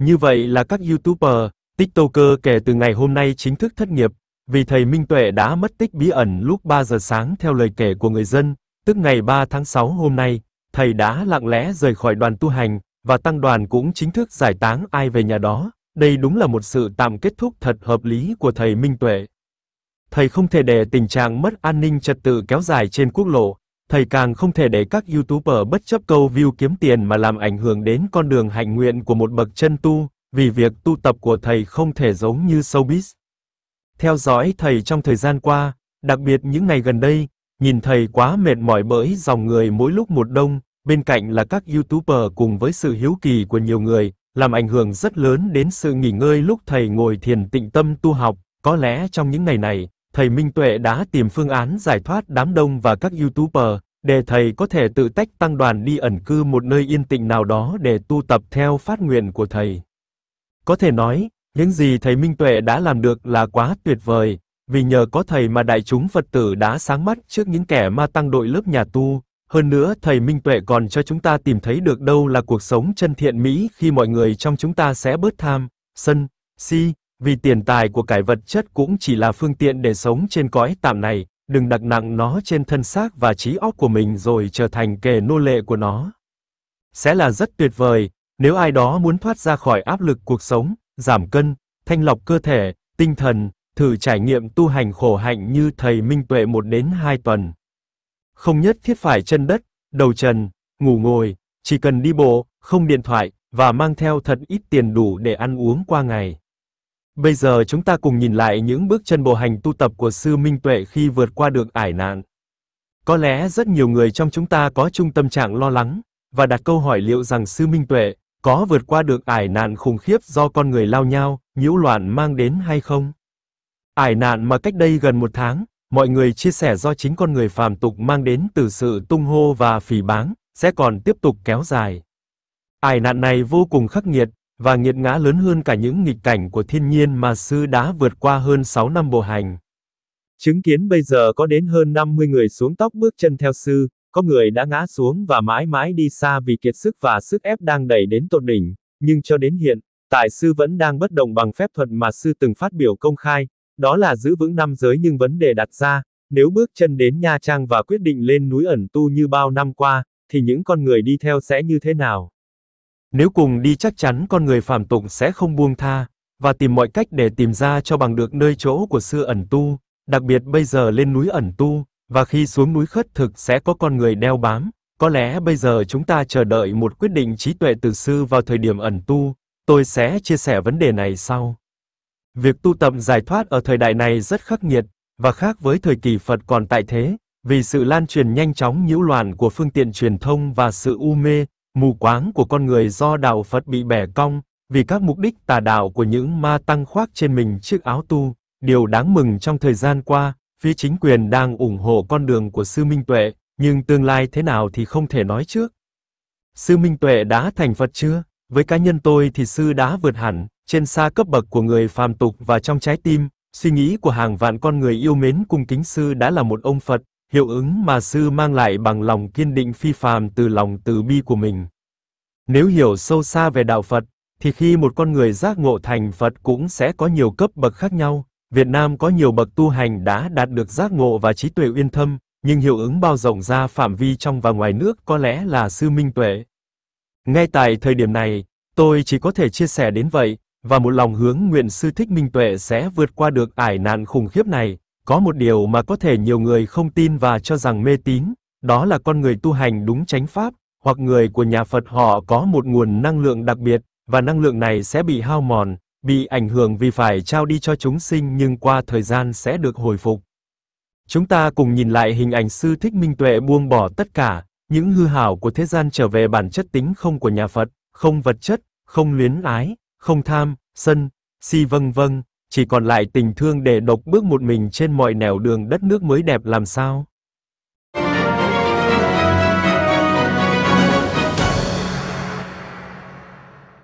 Như vậy là các YouTuber, TikToker kể từ ngày hôm nay chính thức thất nghiệp, vì thầy Minh Tuệ đã mất tích bí ẩn lúc 3 giờ sáng theo lời kể của người dân, tức ngày 3 tháng 6 hôm nay, thầy đã lặng lẽ rời khỏi đoàn tu hành và tăng đoàn cũng chính thức giải tán ai về nhà đó. Đây đúng là một sự tạm kết thúc thật hợp lý của thầy Minh Tuệ. Thầy không thể để tình trạng mất an ninh trật tự kéo dài trên quốc lộ, thầy càng không thể để các YouTuber bất chấp câu view kiếm tiền mà làm ảnh hưởng đến con đường hạnh nguyện của một bậc chân tu, vì việc tu tập của thầy không thể giống như showbiz. Theo dõi thầy trong thời gian qua, đặc biệt những ngày gần đây, nhìn thầy quá mệt mỏi bởi dòng người mỗi lúc một đông, bên cạnh là các YouTuber cùng với sự hiếu kỳ của nhiều người, làm ảnh hưởng rất lớn đến sự nghỉ ngơi lúc thầy ngồi thiền tịnh tâm tu học, có lẽ trong những ngày này, thầy Minh Tuệ đã tìm phương án giải thoát đám đông và các YouTuber, để thầy có thể tự tách tăng đoàn đi ẩn cư một nơi yên tĩnh nào đó để tu tập theo phát nguyện của thầy. Có thể nói, những gì thầy Minh Tuệ đã làm được là quá tuyệt vời, vì nhờ có thầy mà đại chúng Phật tử đã sáng mắt trước những kẻ ma tăng đội lớp nhà tu, hơn nữa thầy Minh Tuệ còn cho chúng ta tìm thấy được đâu là cuộc sống chân thiện mỹ khi mọi người trong chúng ta sẽ bớt tham, sân, si, vì tiền tài của cải vật chất cũng chỉ là phương tiện để sống trên cõi tạm này, đừng đặt nặng nó trên thân xác và trí óc của mình rồi trở thành kẻ nô lệ của nó. Sẽ là rất tuyệt vời, nếu ai đó muốn thoát ra khỏi áp lực cuộc sống, giảm cân, thanh lọc cơ thể, tinh thần, thử trải nghiệm tu hành khổ hạnh như thầy Minh Tuệ một đến hai tuần. Không nhất thiết phải chân đất, đầu trần, ngủ ngồi, chỉ cần đi bộ, không điện thoại và mang theo thật ít tiền đủ để ăn uống qua ngày. Bây giờ chúng ta cùng nhìn lại những bước chân bộ hành tu tập của Sư Minh Tuệ khi vượt qua được ải nạn. Có lẽ rất nhiều người trong chúng ta có chung tâm trạng lo lắng, và đặt câu hỏi liệu rằng Sư Minh Tuệ có vượt qua được ải nạn khủng khiếp do con người lao nhau, nhiễu loạn mang đến hay không? Ải nạn mà cách đây gần một tháng, mọi người chia sẻ do chính con người phàm tục mang đến từ sự tung hô và phỉ báng, sẽ còn tiếp tục kéo dài. Ải nạn này vô cùng khắc nghiệt, và nghiệt ngã lớn hơn cả những nghịch cảnh của thiên nhiên mà sư đã vượt qua hơn 6 năm bộ hành. Chứng kiến bây giờ có đến hơn 50 người xuống tóc bước chân theo sư, có người đã ngã xuống và mãi mãi đi xa vì kiệt sức và sức ép đang đẩy đến tột đỉnh, nhưng cho đến hiện, tại sư vẫn đang bất đồng bằng phép thuật mà sư từng phát biểu công khai, đó là giữ vững năm giới nhưng vấn đề đặt ra, nếu bước chân đến Nha Trang và quyết định lên núi ẩn tu như bao năm qua, thì những con người đi theo sẽ như thế nào? Nếu cùng đi chắc chắn con người phàm tục sẽ không buông tha, và tìm mọi cách để tìm ra cho bằng được nơi chỗ của sư ẩn tu, đặc biệt bây giờ lên núi ẩn tu, và khi xuống núi khất thực sẽ có con người đeo bám. Có lẽ bây giờ chúng ta chờ đợi một quyết định trí tuệ từ sư vào thời điểm ẩn tu, tôi sẽ chia sẻ vấn đề này sau. Việc tu tập giải thoát ở thời đại này rất khắc nghiệt, và khác với thời kỳ Phật còn tại thế, vì sự lan truyền nhanh chóng nhiễu loạn của phương tiện truyền thông và sự u mê, Mù quáng của con người do đạo Phật bị bẻ cong, vì các mục đích tà đạo của những ma tăng khoác trên mình chiếc áo tu. Điều đáng mừng trong thời gian qua, phía chính quyền đang ủng hộ con đường của Sư Minh Tuệ, nhưng tương lai thế nào thì không thể nói trước. Sư Minh Tuệ đã thành Phật chưa? Với cá nhân tôi thì Sư đã vượt hẳn, trên xa cấp bậc của người phàm tục và trong trái tim, suy nghĩ của hàng vạn con người yêu mến cung kính Sư đã là một ông Phật, hiệu ứng mà sư mang lại bằng lòng kiên định phi phàm từ lòng từ bi của mình. Nếu hiểu sâu xa về đạo Phật, thì khi một con người giác ngộ thành Phật cũng sẽ có nhiều cấp bậc khác nhau. Việt Nam có nhiều bậc tu hành đã đạt được giác ngộ và trí tuệ uyên thâm, nhưng hiệu ứng bao rộng ra phạm vi trong và ngoài nước có lẽ là sư minh tuệ. Ngay tại thời điểm này, tôi chỉ có thể chia sẻ đến vậy, và một lòng hướng nguyện sư thích minh tuệ sẽ vượt qua được ải nạn khủng khiếp này, có một điều mà có thể nhiều người không tin và cho rằng mê tín, đó là con người tu hành đúng chánh pháp, hoặc người của nhà Phật họ có một nguồn năng lượng đặc biệt, và năng lượng này sẽ bị hao mòn, bị ảnh hưởng vì phải trao đi cho chúng sinh nhưng qua thời gian sẽ được hồi phục. Chúng ta cùng nhìn lại hình ảnh sư Thích Minh Tuệ buông bỏ tất cả, những hư hảo của thế gian trở về bản chất tính không của nhà Phật, không vật chất, không luyến ái, không tham, sân, si vân vân, chỉ còn lại tình thương để độc bước một mình trên mọi nẻo đường đất nước mới đẹp làm sao.